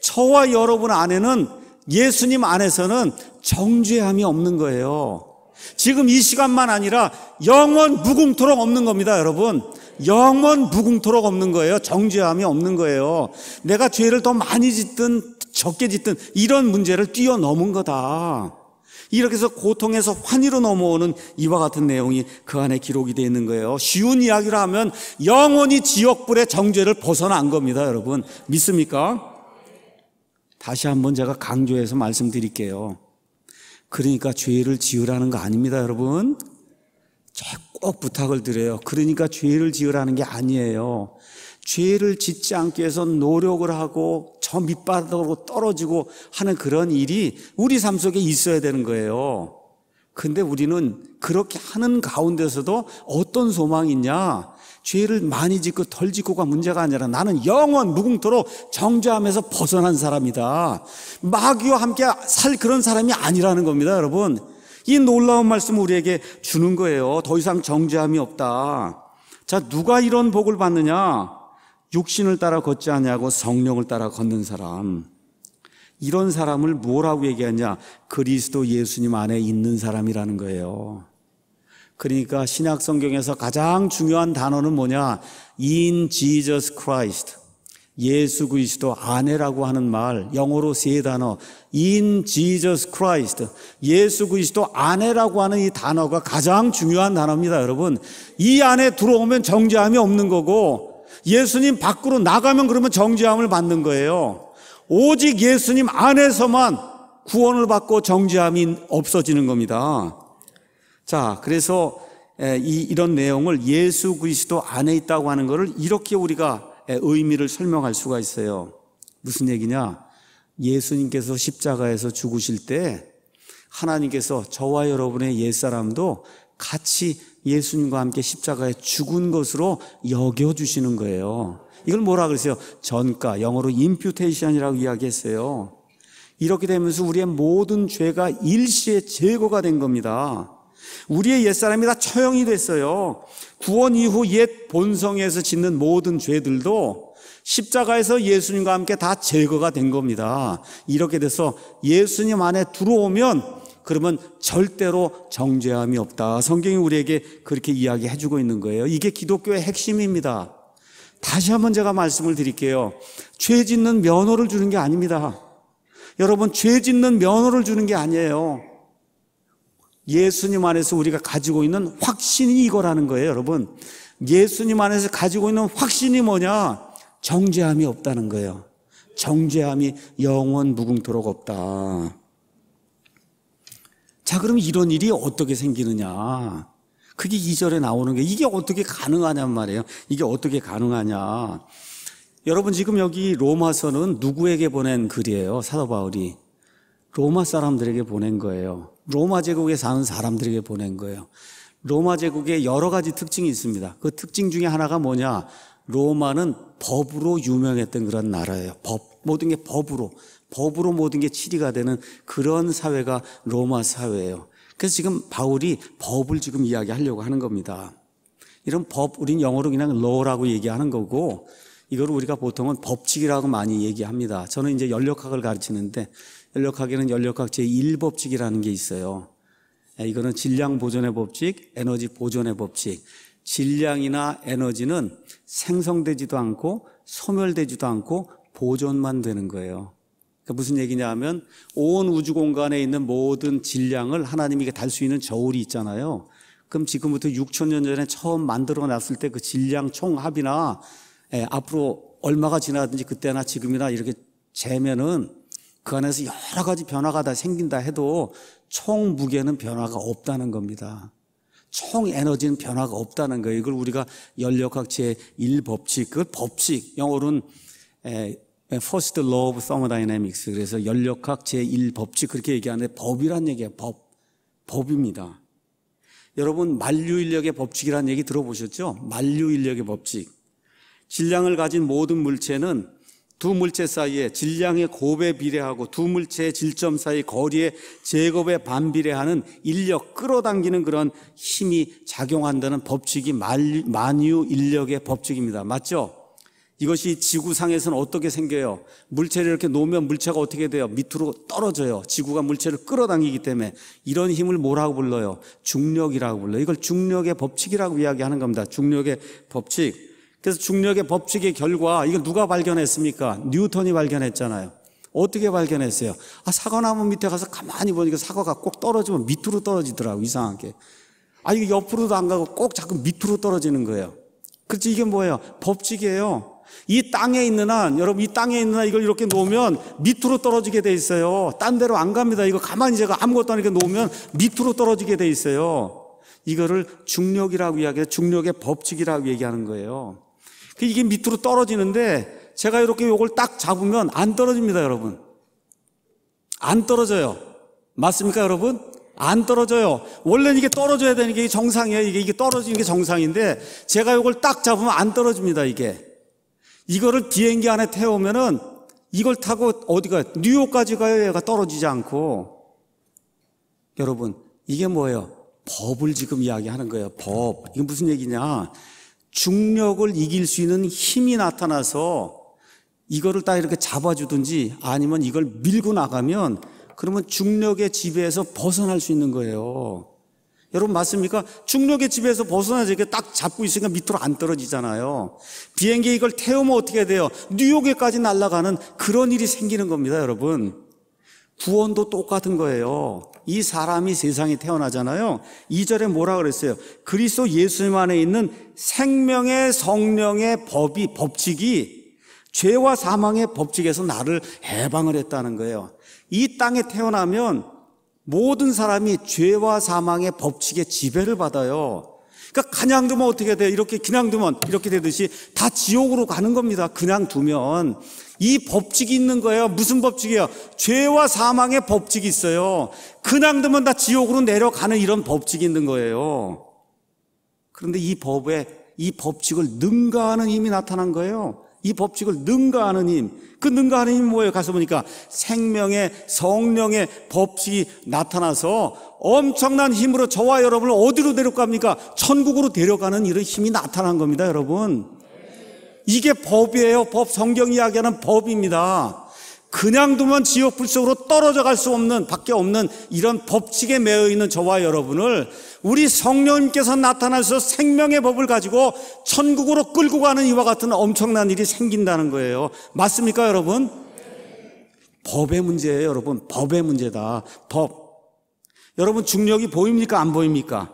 저와 여러분 안에는 예수님 안에서는 정죄함이 없는 거예요. 지금 이 시간만 아니라 영원 무궁토록 없는 겁니다, 여러분. 영원 무궁토록 없는 거예요. 정죄함이 없는 거예요. 내가 죄를 더 많이 짓든 적게 짓든 이런 문제를 뛰어넘은 거다. 이렇게 해서 고통에서 환희로 넘어오는 이와 같은 내용이 그 안에 기록이 되어 있는 거예요. 쉬운 이야기로 하면 영원히 지옥불의 정죄를 벗어난 겁니다, 여러분. 믿습니까? 다시 한번 제가 강조해서 말씀드릴게요. 그러니까 죄를 지으라는 거 아닙니다, 여러분. 꼭 부탁을 드려요. 그러니까 죄를 지으라는 게 아니에요. 죄를 짓지 않기 위해서 노력을 하고 저 밑바닥으로 떨어지고 하는 그런 일이 우리 삶 속에 있어야 되는 거예요. 근데 우리는 그렇게 하는 가운데서도 어떤 소망이 있냐? 죄를 많이 짓고 덜 짓고가 문제가 아니라 나는 영원 무궁토록 정죄함에서 벗어난 사람이다. 마귀와 함께 살 그런 사람이 아니라는 겁니다, 여러분. 이 놀라운 말씀을 우리에게 주는 거예요. 더 이상 정죄함이 없다. 자, 누가 이런 복을 받느냐? 육신을 따라 걷지 않냐고 성령을 따라 걷는 사람 이런 사람을 뭐라고 얘기하냐 그리스도 예수님 안에 있는 사람이라는 거예요. 그러니까 신약 성경에서 가장 중요한 단어는 뭐냐? In Jesus Christ. 예수 그리스도 아내라고 하는 말 영어로 세 단어 in Jesus Christ 예수 그리스도 아내라고 하는 이 단어가 가장 중요한 단어입니다 여러분 이 안에 들어오면 정죄함이 없는 거고 예수님 밖으로 나가면 그러면 정죄함을 받는 거예요. 오직 예수님 안에서만 구원을 받고 정죄함이 없어지는 겁니다. 자, 그래서 이, 이런 내용을 예수 그리스도 안에 있다고 하는 것을 이렇게 우리가 의미를 설명할 수가 있어요. 무슨 얘기냐? 예수님께서 십자가에서 죽으실 때 하나님께서 저와 여러분의 옛사람도 같이 예수님과 함께 십자가에 죽은 것으로 여겨주시는 거예요. 이걸 뭐라 그러세요? 전가, 영어로 i m p u t 이라고 이야기했어요. 이렇게 되면서 우리의 모든 죄가 일시에 제거가 된 겁니다. 우리의 옛사람이 다 처형이 됐어요. 구원 이후 옛 본성에서 짓는 모든 죄들도 십자가에서 예수님과 함께 다 제거가 된 겁니다. 이렇게 돼서 예수님 안에 들어오면 그러면 절대로 정죄함이 없다. 성경이 우리에게 그렇게 이야기해 주고 있는 거예요. 이게 기독교의 핵심입니다. 다시 한번 제가 말씀을 드릴게요. 죄 짓는 면허를 주는 게 아닙니다. 여러분, 죄 짓는 면허를 주는 게 아니에요. 예수님 안에서 우리가 가지고 있는 확신이 이거라는 거예요, 여러분. 예수님 안에서 가지고 있는 확신이 뭐냐? 정죄함이 없다는 거예요. 정죄함이 영원 무궁토록 없다. 자, 그럼 이런 일이 어떻게 생기느냐. 그게 2절에 나오는 게 이게 어떻게 가능하냔 말이에요. 이게 어떻게 가능하냐. 여러분 지금 여기 로마서는 누구에게 보낸 글이에요? 사도 바울이 로마 사람들에게 보낸 거예요. 로마 제국에 사는 사람들에게 보낸 거예요. 로마 제국에 여러 가지 특징이 있습니다. 그 특징 중에 하나가 뭐냐? 로마는 법으로 유명했던 그런 나라예요. 법 모든 게 법으로 법으로 모든 게 치리가 되는 그런 사회가 로마 사회예요. 그래서 지금 바울이 법을 지금 이야기하려고 하는 겁니다. 이런 법, 우린 영어로 그냥 law라고 얘기하는 거고, 이걸 우리가 보통은 법칙이라고 많이 얘기합니다. 저는 이제 연력학을 가르치는데, 연력학에는 연력학 제1법칙이라는 게 있어요. 예, 이거는 질량 보존의 법칙, 에너지 보존의 법칙. 질량이나 에너지는 생성되지도 않고 소멸되지도 않고 보존만 되는 거예요. 그 무슨 얘기냐 하면 온 우주 공간에 있는 모든 질량을 하나님이 달 수 있는 저울이 있잖아요. 그럼 지금부터 6천 년 전에 처음 만들어 놨을 때 그 질량 총합이나 예, 앞으로 얼마가 지나든지 그때나 지금이나 이렇게 재면은 그 안에서 여러 가지 변화가 다 생긴다 해도 총 무게는 변화가 없다는 겁니다. 총 에너지는 변화가 없다는 거예요. 이걸 우리가 연력학제1법칙그 법칙, 영어로는 예, 네, first Law of Thermodynamics 그래서 연력학 제1법칙 그렇게 얘기하는데 법이란 얘기야 법 법입니다 여러분 만류인력의 법칙이라는 얘기 들어보셨죠? 만류인력의 법칙 질량을 가진 모든 물체는 두 물체 사이에 질량의 곱에 비례하고 두 물체의 질점 사이 거리의 제곱에 반비례하는 인력 끌어당기는 그런 힘이 작용한다는 법칙이 만유 인력의 법칙입니다. 맞죠? 이것이 지구상에서는 어떻게 생겨요? 물체를 이렇게 놓으면 물체가 어떻게 돼요? 밑으로 떨어져요. 지구가 물체를 끌어당기기 때문에 이런 힘을 뭐라고 불러요? 중력이라고 불러요. 이걸 중력의 법칙이라고 이야기하는 겁니다. 중력의 법칙. 그래서 중력의 법칙의 결과 이걸 누가 발견했습니까? 뉴턴이 발견했잖아요. 어떻게 발견했어요? 아, 사과나무 밑에 가서 가만히 보니까 사과가 꼭 떨어지면 밑으로 떨어지더라고 이상하게. 아, 이게 옆으로도 안 가고 꼭 자꾸 밑으로 떨어지는 거예요. 그렇지, 이게 뭐예요? 법칙이에요. 이 땅에 있는 한, 여러분 이 땅에 있는 한 이걸 이렇게 놓으면 밑으로 떨어지게 돼 있어요. 딴 데로 안 갑니다. 이거 가만히 제가 아무것도 안니렇게 놓으면 밑으로 떨어지게 돼 있어요. 이거를 중력이라고 이야기해 중력의 법칙이라고 얘기하는 거예요. 그 이게 밑으로 떨어지는데 제가 이렇게 이걸 딱 잡으면 안 떨어집니다, 여러분. 안 떨어져요. 맞습니까, 여러분? 안 떨어져요. 원래는 이게 떨어져야 되는 게 정상이에요. 이게, 이게 떨어지는 게 정상인데 제가 이걸 딱 잡으면 안 떨어집니다, 이게. 이거를 비행기 안에 태우면은 이걸 타고 어디가 뉴욕까지 가요 얘가 떨어지지 않고 여러분 이게 뭐예요? 법을 지금 이야기하는 거예요. 법 이게 무슨 얘기냐? 중력을 이길 수 있는 힘이 나타나서 이거를 딱 이렇게 잡아주든지 아니면 이걸 밀고 나가면 그러면 중력의 지배에서 벗어날 수 있는 거예요. 여러분 맞습니까? 중력의 지에서 벗어나지 이렇게 딱 잡고 있으니까 밑으로 안 떨어지잖아요. 비행기 이걸 태우면 어떻게 돼요? 뉴욕에까지 날아가는 그런 일이 생기는 겁니다, 여러분. 구원도 똑같은 거예요. 이 사람이 세상에 태어나잖아요. 이절에 뭐라 그랬어요? 그리스도 예수님 안에 있는 생명의 성령의 법이 법칙이 죄와 사망의 법칙에서 나를 해방을 했다는 거예요. 이 땅에 태어나면 모든 사람이 죄와 사망의 법칙에 지배를 받아요. 그러니까 그냥 두면 어떻게 돼 이렇게 그냥 두면 이렇게 되듯이 다 지옥으로 가는 겁니다. 그냥 두면 이 법칙이 있는 거예요. 무슨 법칙이에요? 죄와 사망의 법칙이 있어요. 그냥 두면 다 지옥으로 내려가는 이런 법칙이 있는 거예요. 그런데 이 법에 이 법칙을 능가하는 힘이 나타난 거예요. 이 법칙을 능가하는 힘. 그 능가하는 힘이 뭐예요? 가서 보니까 생명의 성령의 법칙이 나타나서 엄청난 힘으로 저와 여러분을 어디로 데려갑니까? 천국으로 데려가는 이런 힘이 나타난 겁니다, 여러분. 이게 법이에요. 법 성경이 야기하는 법입니다. 그냥 두면 지옥 불 속으로 떨어져 갈 수 없는 밖에 없는 이런 법칙에 매여 있는 저와 여러분을 우리 성령님께서 나타나셔서 생명의 법을 가지고 천국으로 끌고 가는 이와 같은 엄청난 일이 생긴다는 거예요. 맞습니까, 여러분? 법의 문제예요, 여러분. 법의 문제다. 법. 여러분 중력이 보입니까? 안 보입니까?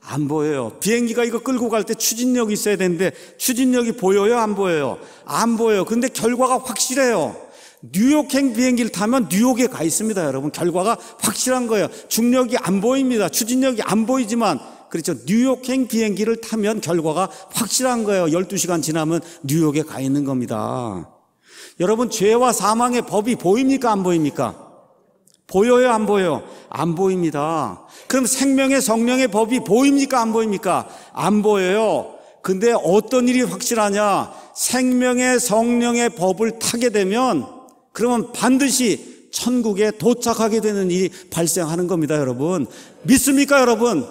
안 보여요. 비행기가 이거 끌고 갈 때 추진력이 있어야 되는데 추진력이 보여요? 안 보여요? 안 보여요. 근데 결과가 확실해요. 뉴욕행 비행기를 타면 뉴욕에 가 있습니다, 여러분. 결과가 확실한 거예요. 중력이 안 보입니다. 추진력이 안 보이지만 그렇죠. 뉴욕행 비행기를 타면 결과가 확실한 거예요. 12시간 지나면 뉴욕에 가 있는 겁니다. 여러분, 죄와 사망의 법이 보입니까? 안 보입니까? 보여요? 안 보여요? 안 보입니다. 그럼 생명의 성령의 법이 보입니까? 안 보입니까? 안 보여요. 근데 어떤 일이 확실하냐? 생명의 성령의 법을 타게 되면 그러면 반드시 천국에 도착하게 되는 일이 발생하는 겁니다, 여러분. 믿습니까, 여러분?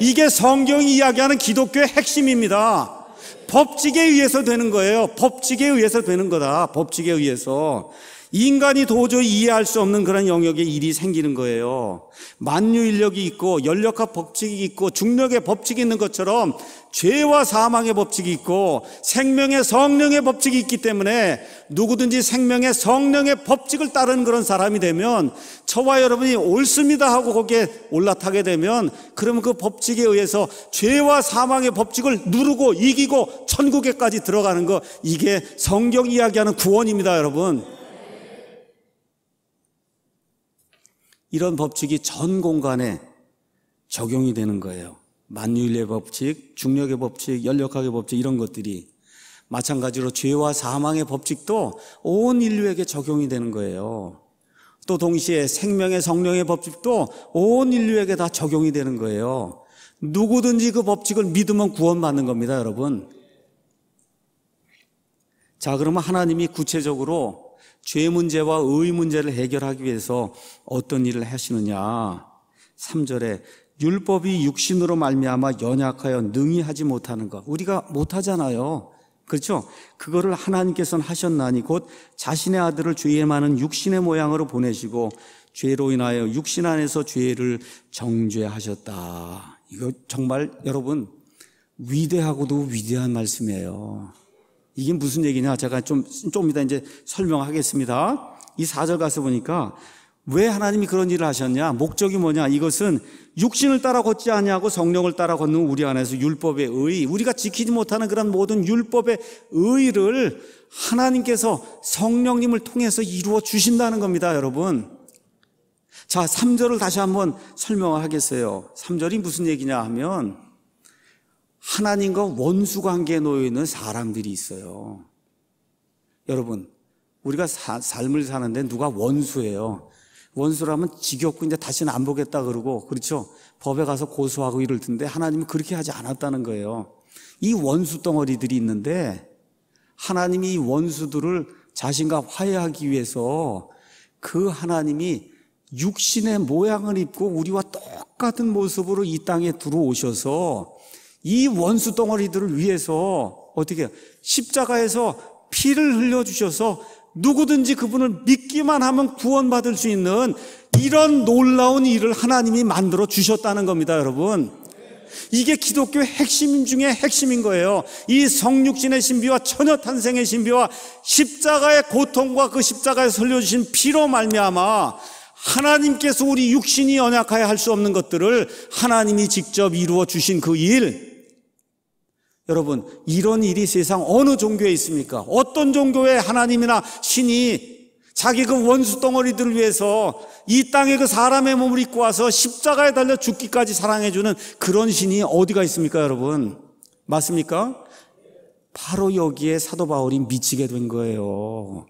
이게 성경이 이야기하는 기독교의 핵심입니다. 법칙에 의해서 되는 거예요. 법칙에 의해서 되는 거다. 법칙에 의해서. 인간이 도저히 이해할 수 없는 그런 영역에 일이 생기는 거예요. 만유인력이 있고 연력학 법칙이 있고 중력의 법칙이 있는 것처럼 죄와 사망의 법칙이 있고 생명의 성령의 법칙이 있기 때문에 누구든지 생명의 성령의 법칙을 따르는 그런 사람이 되면 저와 여러분이 옳습니다 하고 거기에 올라타게 되면 그러면 그 법칙에 의해서 죄와 사망의 법칙을 누르고 이기고 천국에까지 들어가는 거 이게 성경 이야기하는 구원입니다 여러분. 이런 법칙이 전 공간에 적용이 되는 거예요. 만유일의 법칙, 중력의 법칙, 연력학의 법칙 이런 것들이 마찬가지로 죄와 사망의 법칙도 온 인류에게 적용이 되는 거예요. 또 동시에 생명의 성령의 법칙도 온 인류에게 다 적용이 되는 거예요. 누구든지 그 법칙을 믿으면 구원받는 겁니다, 여러분. 자, 그러면 하나님이 구체적으로 죄 문제와 의 문제를 해결하기 위해서 어떤 일을 하시느냐. 3절에 율법이 육신으로 말미암아 연약하여 능히 하지 못하는 것. 우리가 못하잖아요. 그렇죠? 그거를 하나님께서는 하셨나니 곧 자신의 아들을 죄에 많은 육신의 모양으로 보내시고 죄로 인하여 육신 안에서 죄를 정죄하셨다. 이거 정말 여러분 위대하고도 위대한 말씀이에요. 이게 무슨 얘기냐? 제가 좀, 좀 이따 이제 설명하겠습니다. 이 4절 가서 보니까 왜 하나님이 그런 일을 하셨냐? 목적이 뭐냐? 이것은 육신을 따라 걷지 아니하고 성령을 따라 걷는 우리 안에서 율법의 의, 우리가 지키지 못하는 그런 모든 율법의 의를 하나님께서 성령님을 통해서 이루어 주신다는 겁니다, 여러분. 자, 3절을 다시 한번 설명하겠어요. 3절이 무슨 얘기냐 하면 하나님과 원수 관계에 놓여 있는 사람들이 있어요. 여러분, 우리가 사, 삶을 사는데 누가 원수예요. 원수라면 지겹고 이제 다시는 안 보겠다 그러고 그렇죠. 법에 가서 고소하고 이럴 텐데 하나님은 그렇게 하지 않았다는 거예요. 이 원수 덩어리들이 있는데 하나님이 이 원수들을 자신과 화해하기 위해서 그 하나님이 육신의 모양을 입고 우리와 똑같은 모습으로 이 땅에 들어오셔서 이 원수 덩어리들을 위해서 어떻게 십자가에서 피를 흘려 주셔서 누구든지 그분을 믿기만 하면 구원받을 수 있는 이런 놀라운 일을 하나님이 만들어 주셨다는 겁니다, 여러분. 이게 기독교 핵심 중에 핵심인 거예요. 이 성육신의 신비와 처녀 탄생의 신비와 십자가의 고통과 그 십자가에 설려 주신 피로 말미암아 하나님께서 우리 육신이 연약하여 할 수 없는 것들을 하나님이 직접 이루어 주신 그 일, 여러분, 이런 일이 세상 어느 종교에 있습니까? 어떤 종교에 하나님이나 신이 자기 그 원수 덩어리들을 위해서 이 땅에 그 사람의 몸을 입고 와서 십자가에 달려 죽기까지 사랑해주는 그런 신이 어디가 있습니까, 여러분? 맞습니까? 바로 여기에 사도 바울이 미치게 된 거예요.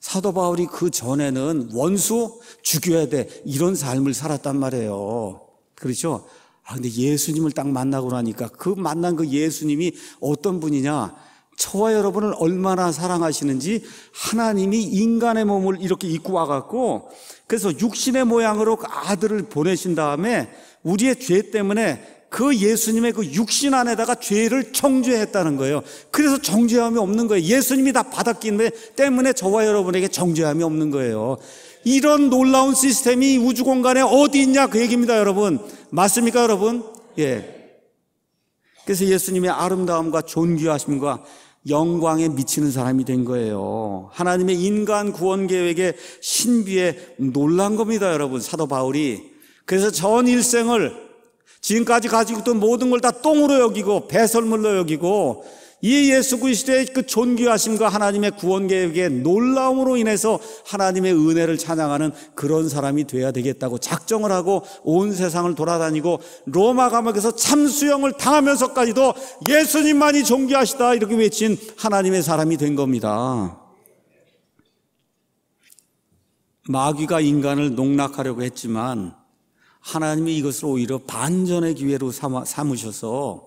사도 바울이 그 전에는 원수 죽여야 돼. 이런 삶을 살았단 말이에요. 그렇죠? 아, 근데 예수님을 딱 만나고 나니까 그 만난 그 예수님이 어떤 분이냐? 저와 여러분을 얼마나 사랑하시는지 하나님이 인간의 몸을 이렇게 입고 와갖고 그래서 육신의 모양으로 그 아들을 보내신 다음에 우리의 죄 때문에 그 예수님의 그 육신 안에다가 죄를 정죄했다는 거예요. 그래서 정죄함이 없는 거예요. 예수님이 다 받았기 때문에 저와 여러분에게 정죄함이 없는 거예요. 이런 놀라운 시스템이 우주 공간에 어디 있냐 그 얘기입니다, 여러분. 맞습니까, 여러분? 예. 그래서 예수님의 아름다움과 존귀하심과 영광에 미치는 사람이 된 거예요. 하나님의 인간 구원 계획의 신비에 놀란 겁니다, 여러분. 사도 바울이. 그래서 전 일생을 지금까지 가지고 있던 모든 걸 다 똥으로 여기고 배설물로 여기고 이 예수 그리스도의 그 존귀하심과 하나님의 구원 계획의 놀라움으로 인해서 하나님의 은혜를 찬양하는 그런 사람이 돼야 되겠다고 작정을 하고 온 세상을 돌아다니고 로마 감옥에서 참수형을 당하면서까지도 예수님만이 존귀하시다 이렇게 외친 하나님의 사람이 된 겁니다. 마귀가 인간을 농락하려고 했지만 하나님이 이것을 오히려 반전의 기회로 삼으셔서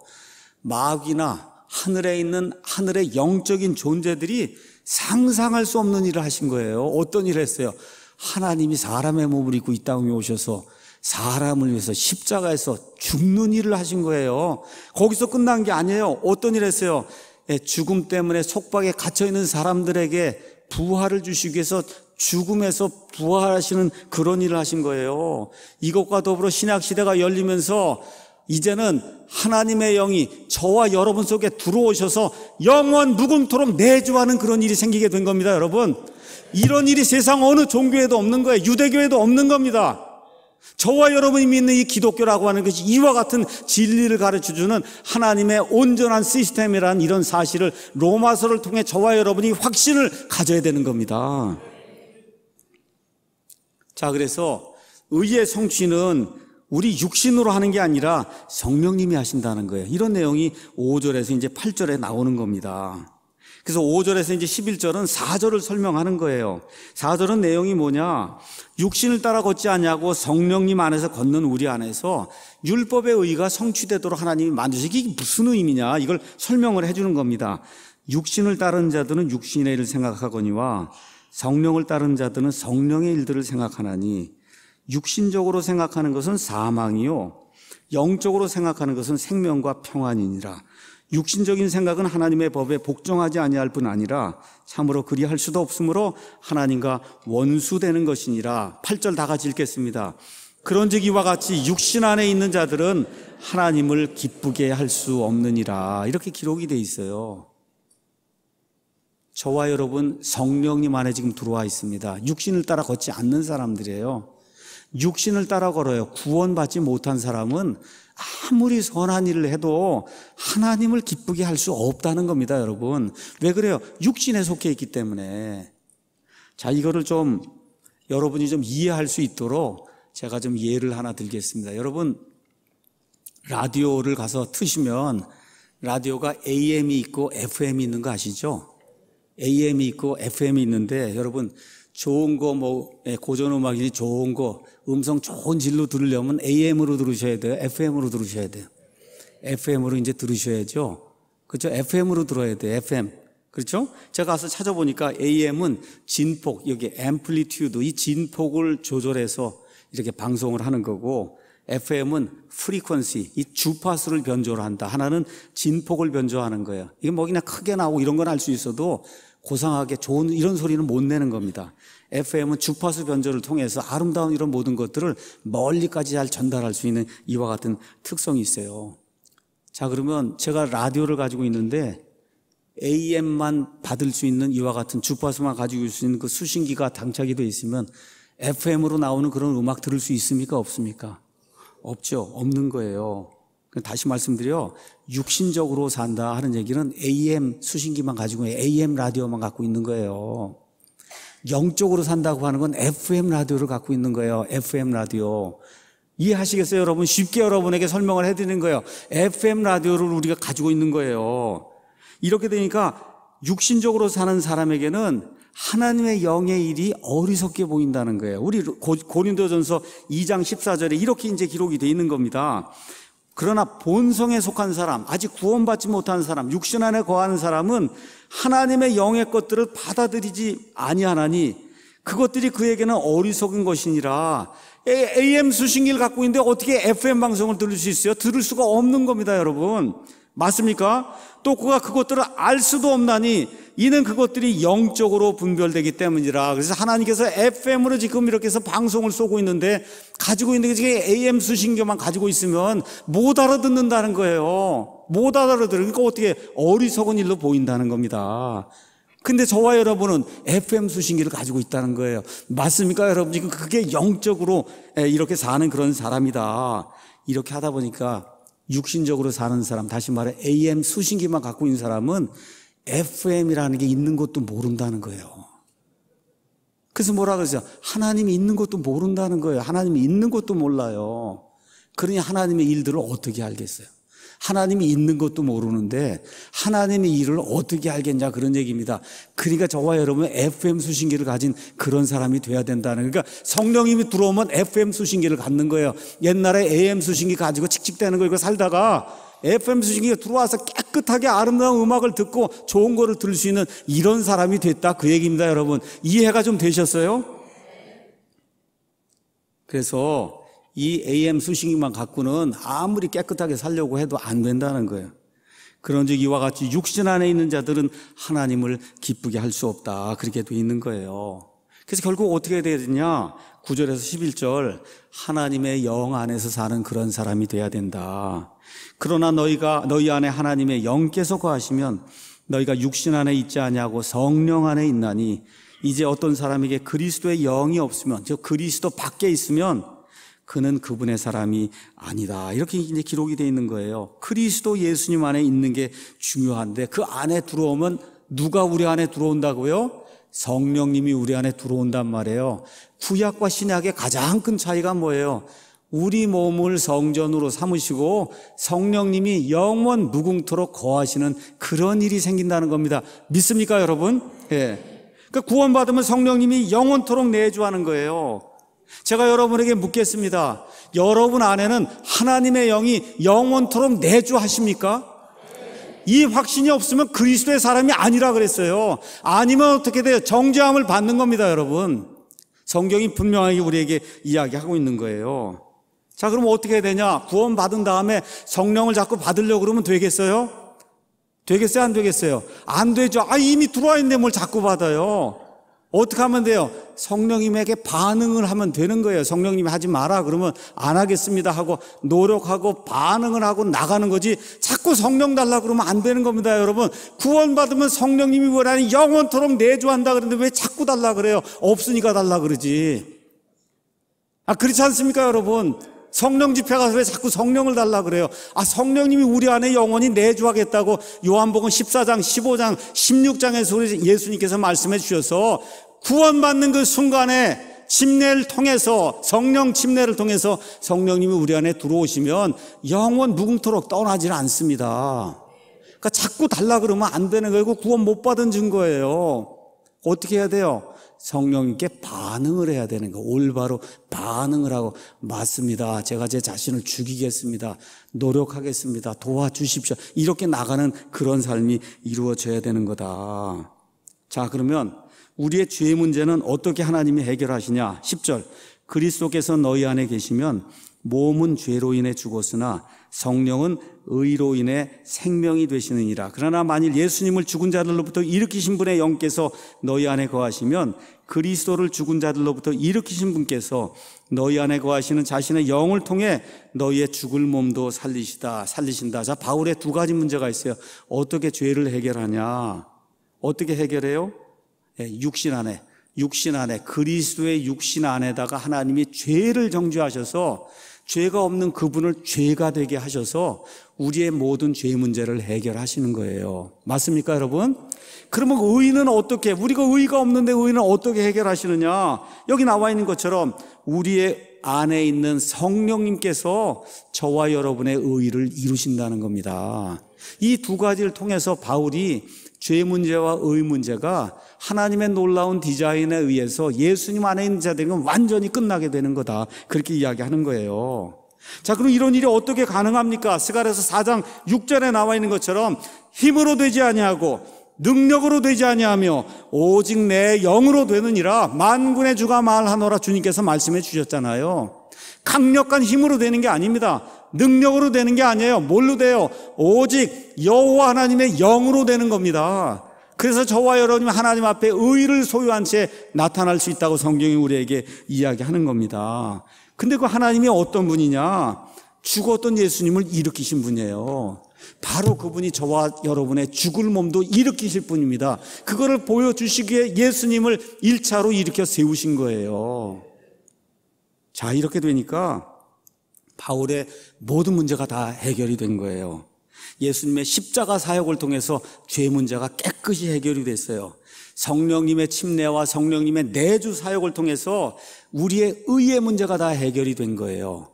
마귀나 하늘에 있는 하늘의 영적인 존재들이 상상할 수 없는 일을 하신 거예요. 어떤 일을 했어요? 하나님이 사람의 몸을 입고 이 땅에 오셔서 사람을 위해서 십자가에서 죽는 일을 하신 거예요. 거기서 끝난 게 아니에요. 어떤 일을 했어요? 예, 죽음 때문에 속박에 갇혀있는 사람들에게 부활을 주시기 위해서 죽음에서 부활하시는 그런 일을 하신 거예요. 이것과 더불어 신약시대가 열리면서 이제는 하나님의 영이 저와 여러분 속에 들어오셔서 영원 무궁토록 내주하는 그런 일이 생기게 된 겁니다, 여러분. 이런 일이 세상 어느 종교에도 없는 거예요. 유대교에도 없는 겁니다. 저와 여러분이 믿는 이 기독교라고 하는 것이 이와 같은 진리를 가르쳐주는 하나님의 온전한 시스템이라는 이런 사실을 로마서를 통해 저와 여러분이 확신을 가져야 되는 겁니다. 자, 그래서 의의 성취는 우리 육신으로 하는 게 아니라 성령님이 하신다는 거예요. 이런 내용이 5절에서 이제 8절에 나오는 겁니다. 그래서 5절에서 이제 11절은 4절을 설명하는 거예요. 4절은 내용이 뭐냐? 육신을 따라 걷지 않냐고 성령님 안에서 걷는 우리 안에서 율법의 의가 성취되도록 하나님이 만드시기 무슨 의미냐? 이걸 설명을 해 주는 겁니다. 육신을 따른 자들은 육신의 일을 생각하거니와 성령을 따른 자들은 성령의 일들을 생각하나니 육신적으로 생각하는 것은 사망이요. 영적으로 생각하는 것은 생명과 평안이니라. 육신적인 생각은 하나님의 법에 복종하지 아니할 뿐 아니라 참으로 그리할 수도 없으므로 하나님과 원수되는 것이니라. 8절 다 같이 읽겠습니다. 그런즉 이와 같이 육신 안에 있는 자들은 하나님을 기쁘게 할 수 없느니라. 이렇게 기록이 돼 있어요. 저와 여러분 성령님 안에 지금 들어와 있습니다. 육신을 따라 걷지 않는 사람들이에요. 육신을 따라 걸어요. 구원받지 못한 사람은 아무리 선한 일을 해도 하나님을 기쁘게 할 수 없다는 겁니다, 여러분. 왜 그래요? 육신에 속해 있기 때문에. 자, 이거를 좀 여러분이 좀 이해할 수 있도록 제가 좀 예를 하나 들겠습니다. 여러분, 라디오를 가서 트시면 라디오가 AM이 있고 FM이 있는 거 아시죠? AM이 있고 FM이 있는데 여러분 좋은 거, 뭐, 예, 고전 음악이 좋은 거, 음성 좋은 질로 들으려면 AM으로 들으셔야 돼요? FM으로 들으셔야 돼요? FM으로 이제 들으셔야죠. 그렇죠? FM으로 들어야 돼요. FM. 그렇죠? 제가 가서 찾아보니까 AM은 진폭, 여기 앰플리튜드, 이 진폭을 조절해서 이렇게 방송을 하는 거고, FM은 프리퀀시, 이 주파수를 변조를 한다. 하나는 진폭을 변조하는 거예요. 이게 뭐 그냥 크게 나오고 이런 건 알 수 있어도 고상하게 좋은 이런 소리는 못 내는 겁니다. FM은 주파수 변조를 통해서 아름다운 이런 모든 것들을 멀리까지 잘 전달할 수 있는 이와 같은 특성이 있어요. 자, 그러면 제가 라디오를 가지고 있는데 AM만 받을 수 있는 이와 같은 주파수만 가지고 있을 수 있는 그 수신기가 당착이 되어 있으면 FM으로 나오는 그런 음악 들을 수 있습니까? 없습니까? 없죠. 없는 거예요. 다시 말씀드려 육신적으로 산다 하는 얘기는 AM 수신기만 가지고 AM 라디오만 갖고 있는 거예요. 영적으로 산다고 하는 건 FM 라디오를 갖고 있는 거예요. FM 라디오. 이해하시겠어요, 여러분? 쉽게 여러분에게 설명을 해드리는 거예요. FM 라디오를 우리가 가지고 있는 거예요. 이렇게 되니까 육신적으로 사는 사람에게는 하나님의 영의 일이 어리석게 보인다는 거예요. 우리 고린도전서 2장 14절에 이렇게 이제 기록이 되어 있는 겁니다. 그러나 본성에 속한 사람, 아직 구원받지 못한 사람, 육신 안에 거하는 사람은 하나님의 영의 것들을 받아들이지 아니하나니 그것들이 그에게는 어리석은 것이니라. AM 수신기를 갖고 있는데 어떻게 FM 방송을 들을 수 있어요? 들을 수가 없는 겁니다, 여러분. 맞습니까? 또 그가 그것들을 알 수도 없나니 이는 그것들이 영적으로 분별되기 때문이라. 그래서 하나님께서 FM으로 지금 이렇게 해서 방송을 쏘고 있는데 가지고 있는 게 지금 AM 수신교만 가지고 있으면 못 알아듣는다는 거예요. 못 알아들으니까 그러니까 어떻게 어리석은 일로 보인다는 겁니다. 근데 저와 여러분은 FM 수신기를 가지고 있다는 거예요. 맞습니까? 여러분 지금 그게 영적으로 이렇게 사는 그런 사람이다. 이렇게 하다 보니까 육신적으로 사는 사람, 다시 말해 AM 수신기만 갖고 있는 사람은 FM이라는 게 있는 것도 모른다는 거예요. 그래서 뭐라 그러죠? 하나님이 있는 것도 모른다는 거예요. 하나님이 있는 것도 몰라요. 그러니 하나님의 일들을 어떻게 알겠어요? 하나님이 있는 것도 모르는데 하나님이 일을 어떻게 알겠냐 그런 얘기입니다. 그러니까 저와 여러분 FM 수신기를 가진 그런 사람이 돼야 된다는 그러니까 성령님이 들어오면 FM 수신기를 갖는 거예요. 옛날에 AM 수신기 가지고 칙칙대는 거 이거 살다가 FM 수신기가 들어와서 깨끗하게 아름다운 음악을 듣고 좋은 거를 들을 수 있는 이런 사람이 됐다 그 얘기입니다 여러분 이해가 좀 되셨어요? 그래서 이 AM 수식만 갖고는 아무리 깨끗하게 살려고 해도 안 된다는 거예요. 그런즉 이와 같이 육신 안에 있는 자들은 하나님을 기쁘게 할 수 없다. 그렇게 돼 있는 거예요. 그래서 결국 어떻게 돼야 되냐? 9절에서 11절 하나님의 영 안에서 사는 그런 사람이 돼야 된다. 그러나 너희가 너희 안에 하나님의 영께서 거하시면 너희가 육신 안에 있지 아니하고 성령 안에 있나니 이제 어떤 사람에게 그리스도의 영이 없으면 즉 그리스도 밖에 있으면 그는 그분의 사람이 아니다. 이렇게 이제 기록이 되어 있는 거예요. 그리스도 예수님 안에 있는 게 중요한데 그 안에 들어오면 누가 우리 안에 들어온다고요? 성령님이 우리 안에 들어온단 말이에요. 구약과 신약의 가장 큰 차이가 뭐예요? 우리 몸을 성전으로 삼으시고 성령님이 영원 무궁토록 거하시는 그런 일이 생긴다는 겁니다. 믿습니까, 여러분? 예. 그 구원받으면 성령님이 영원토록 내주하는 거예요. 제가 여러분에게 묻겠습니다. 여러분 안에는 하나님의 영이 영원토록 내주하십니까? 이 확신이 없으면 그리스도의 사람이 아니라 그랬어요. 아니면 어떻게 돼요? 정죄함을 받는 겁니다, 여러분. 성경이 분명하게 우리에게 이야기하고 있는 거예요. 자, 그럼 어떻게 해야 되냐? 구원받은 다음에 성령을 자꾸 받으려고 그러면 되겠어요? 되겠어요? 안 되겠어요? 안 되죠. 아, 이미 들어와 있는데 뭘 자꾸 받아요. 어떻게 하면 돼요? 성령님에게 반응을 하면 되는 거예요. 성령님이 하지 마라 그러면 안 하겠습니다 하고 노력하고 반응을 하고 나가는 거지 자꾸 성령 달라 그러면 안 되는 겁니다, 여러분. 구원받으면 성령님이 원하는 영원토록 내주한다 그러는데 왜 자꾸 달라 그래요? 없으니까 달라 그러지. 아, 그렇지 않습니까, 여러분? 성령 집회 가서 왜 자꾸 성령을 달라 그래요? 아, 성령님이 우리 안에 영원히 내주하겠다고 요한복음 14장, 15장, 16장에서 예수님께서 말씀해 주셔서 구원받는 그 순간에 침례를 통해서 성령 침례를 통해서 성령님이 우리 안에 들어오시면 영원 무궁토록 떠나질 않습니다. 그러니까 자꾸 달라 그러면 안 되는 거고 구원 못 받은 증거예요. 어떻게 해야 돼요? 성령님께 반응을 해야 되는 거 올바로 반응을 하고 맞습니다. 제가 제 자신을 죽이겠습니다. 노력하겠습니다. 도와주십시오. 이렇게 나가는 그런 삶이 이루어져야 되는 거다. 자, 그러면 우리의 죄의 문제는 어떻게 하나님이 해결하시냐? 10절. 그리스도께서 너희 안에 계시면 몸은 죄로 인해 죽었으나 성령은 의로 인해 생명이 되시느니라. 그러나 만일 예수님을 죽은 자들로부터 일으키신 분의 영께서 너희 안에 거하시면 그리스도를 죽은 자들로부터 일으키신 분께서 너희 안에 거하시는 자신의 영을 통해 너희의 죽을 몸도 살리시다, 살리신다. 자, 바울의 두 가지 문제가 있어요. 어떻게 죄를 해결하냐? 어떻게 해결해요? 예, 육신 안에. 육신 안에 그리스도의 육신 안에다가 하나님이 죄를 정죄하셔서 죄가 없는 그분을 죄가 되게 하셔서 우리의 모든 죄 문제를 해결하시는 거예요. 맞습니까, 여러분? 그러면 그 의인은 어떻게, 우리가 의가 없는데 의인은 어떻게 해결하시느냐? 여기 나와 있는 것처럼 우리의 안에 있는 성령님께서 저와 여러분의 의의를 이루신다는 겁니다. 이 두 가지를 통해서 바울이 죄 문제와 의 문제가 하나님의 놀라운 디자인에 의해서 예수님 안에 있는 자들은 완전히 끝나게 되는 거다. 그렇게 이야기하는 거예요. 자, 그럼 이런 일이 어떻게 가능합니까? 스가랴서 4장 6절에 나와 있는 것처럼 힘으로 되지 아니하고 능력으로 되지 아니하며 오직 내 영으로 되느니라 만군의 주가 말하노라 주님께서 말씀해 주셨잖아요. 강력한 힘으로 되는 게 아닙니다. 능력으로 되는 게 아니에요. 뭘로 돼요? 오직 여호와 하나님의 영으로 되는 겁니다. 그래서 저와 여러분이 하나님 앞에 의를 소유한 채 나타날 수 있다고 성경이 우리에게 이야기하는 겁니다. 근데 그 하나님이 어떤 분이냐? 죽었던 예수님을 일으키신 분이에요. 바로 그분이 저와 여러분의 죽을 몸도 일으키실 분입니다. 그거를 보여주시기에 예수님을 1차로 일으켜 세우신 거예요. 자, 이렇게 되니까 바울의 모든 문제가 다 해결이 된 거예요. 예수님의 십자가 사역을 통해서 죄 문제가 깨끗이 해결이 됐어요. 성령님의 침례와 성령님의 내주 사역을 통해서 우리의 의의 문제가 다 해결이 된 거예요.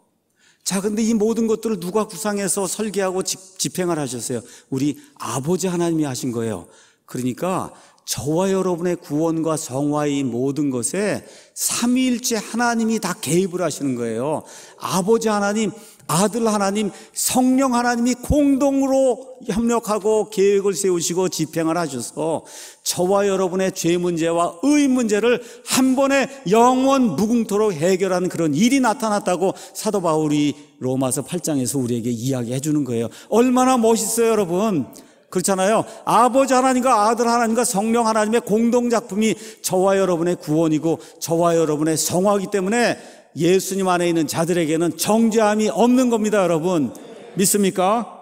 자, 근데 이 모든 것들을 누가 구상해서 설계하고 집행을 하셨어요? 우리 아버지 하나님이 하신 거예요. 그러니까 저와 여러분의 구원과 성화의 모든 것에 삼위일체 하나님이 다 개입을 하시는 거예요. 아버지 하나님, 아들 하나님, 성령 하나님이 공동으로 협력하고 계획을 세우시고 집행을 하셔서 저와 여러분의 죄 문제와 의 문제를 한 번에 영원 무궁토록 해결하는 그런 일이 나타났다고 사도 바울이 로마서 8장에서 우리에게 이야기해 주는 거예요. 얼마나 멋있어요, 여러분. 그렇잖아요. 아버지 하나님과 아들 하나님과 성령 하나님의 공동작품이 저와 여러분의 구원이고 저와 여러분의 성화이기 때문에 예수님 안에 있는 자들에게는 정죄함이 없는 겁니다, 여러분. 믿습니까?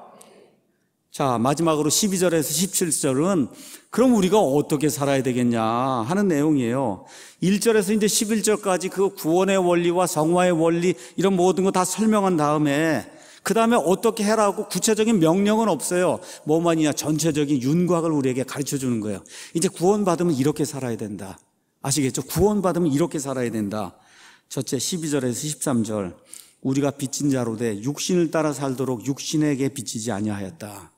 자, 마지막으로 12절에서 17절은 그럼 우리가 어떻게 살아야 되겠냐 하는 내용이에요. 1절에서 이제 11절까지 그 구원의 원리와 성화의 원리 이런 모든 거 다 설명한 다음에 그 다음에 어떻게 해라고 구체적인 명령은 없어요. 뭐만이냐 전체적인 윤곽을 우리에게 가르쳐 주는 거예요. 이제 구원받으면 이렇게 살아야 된다. 아시겠죠? 구원받으면 이렇게 살아야 된다. 첫째 12절에서 13절 우리가 빚진 자로 되 육신을 따라 살도록 육신에게 빚지지 아니하였다.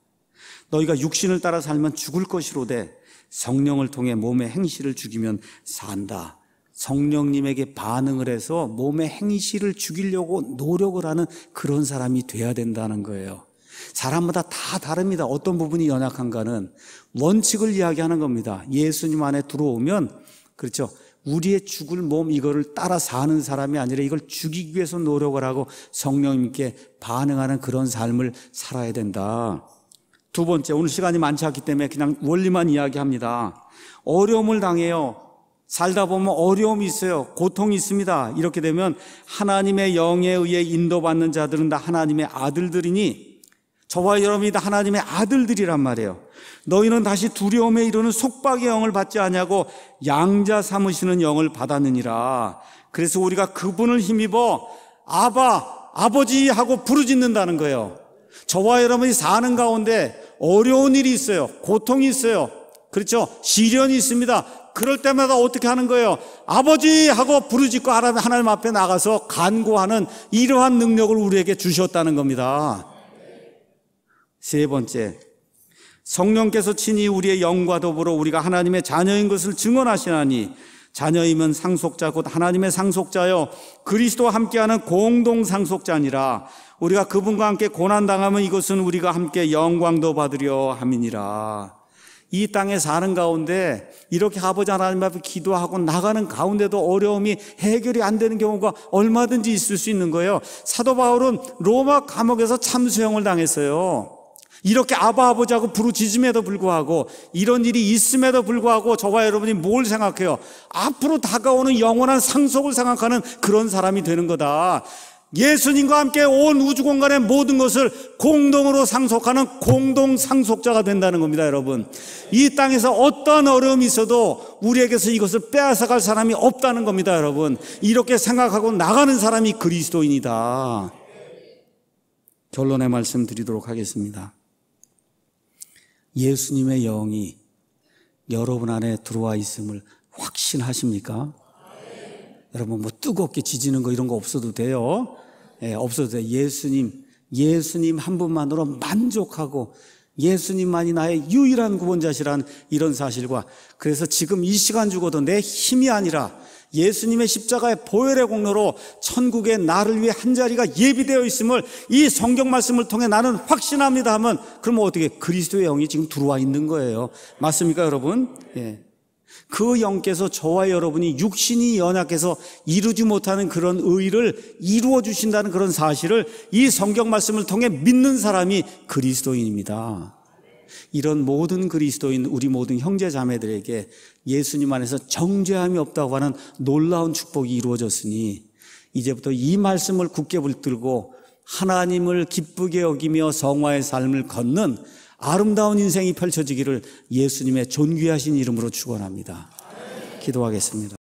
너희가 육신을 따라 살면 죽을 것이로되 성령을 통해 몸의 행실을 죽이면 산다. 성령님에게 반응을 해서 몸의 행실을 죽이려고 노력을 하는 그런 사람이 돼야 된다는 거예요. 사람마다 다 다릅니다. 어떤 부분이 연약한가는 원칙을 이야기하는 겁니다. 예수님 안에 들어오면 그렇죠. 우리의 죽을 몸 이거를 따라 사는 사람이 아니라 이걸 죽이기 위해서 노력을 하고 성령님께 반응하는 그런 삶을 살아야 된다. 두 번째, 오늘 시간이 많지 않기 때문에 그냥 원리만 이야기합니다. 어려움을 당해요. 살다 보면 어려움이 있어요. 고통이 있습니다. 이렇게 되면 하나님의 영에 의해 인도받는 자들은 다 하나님의 아들들이니 저와 여러분이 다 하나님의 아들들이란 말이에요. 너희는 다시 두려움에 이르는 속박의 영을 받지 않냐고 양자 삼으시는 영을 받았느니라. 그래서 우리가 그분을 힘입어 아바 아버지 하고 부르짖는다는 거예요. 저와 여러분이 사는 가운데 어려운 일이 있어요. 고통이 있어요. 그렇죠? 시련이 있습니다. 그럴 때마다 어떻게 하는 거예요? 아버지 하고 부르짖고 하나님 앞에 나가서 간구하는 이러한 능력을 우리에게 주셨다는 겁니다. 세 번째, 성령께서 친히 우리의 영과 더불어 우리가 하나님의 자녀인 것을 증언하시나니 자녀이면 상속자 곧 하나님의 상속자여 그리스도와 함께하는 공동 상속자니라 우리가 그분과 함께 고난 당하면 이것은 우리가 함께 영광도 받으려 함이니라 이 땅에 사는 가운데 이렇게 아버지 하나님 앞에 기도하고 나가는 가운데도 어려움이 해결이 안 되는 경우가 얼마든지 있을 수 있는 거예요 사도 바울은 로마 감옥에서 참수형을 당했어요 이렇게 아바 아버지하고 부르짖음에도 불구하고 이런 일이 있음에도 불구하고 저와 여러분이 뭘 생각해요? 앞으로 다가오는 영원한 상속을 생각하는 그런 사람이 되는 거다. 예수님과 함께 온 우주 공간의 모든 것을 공동으로 상속하는 공동 상속자가 된다는 겁니다, 여러분. 이 땅에서 어떤 어려움이 있어도 우리에게서 이것을 빼앗아갈 사람이 없다는 겁니다, 여러분. 이렇게 생각하고 나가는 사람이 그리스도인이다. 결론의 말씀 드리도록 하겠습니다. 예수님의 영이 여러분 안에 들어와 있음을 확신하십니까? 네. 여러분 뭐 뜨겁게 지지는 거 이런 거 없어도 돼요. 예, 없어도 돼요. 예수님, 예수님 한 분만으로 만족하고 예수님만이 나의 유일한 구원자시라는 이런 사실과 그래서 지금 이 시간 죽어도 내 힘이 아니라 예수님의 십자가의 보혈의 공로로 천국의 나를 위해 한 자리가 예비되어 있음을 이 성경 말씀을 통해 나는 확신합니다 하면 그러면 어떻게 그리스도의 영이 지금 들어와 있는 거예요. 맞습니까, 여러분? 예. 그 영께서 저와 여러분이 육신이 연약해서 이루지 못하는 그런 의를 이루어 주신다는 그런 사실을 이 성경 말씀을 통해 믿는 사람이 그리스도인입니다. 이런 모든 그리스도인 우리 모든 형제 자매들에게 예수님 안에서 정죄함이 없다고 하는 놀라운 축복이 이루어졌으니 이제부터 이 말씀을 굳게 붙들고 하나님을 기쁘게 여기며 성화의 삶을 걷는 아름다운 인생이 펼쳐지기를 예수님의 존귀하신 이름으로 축원합니다. 기도하겠습니다.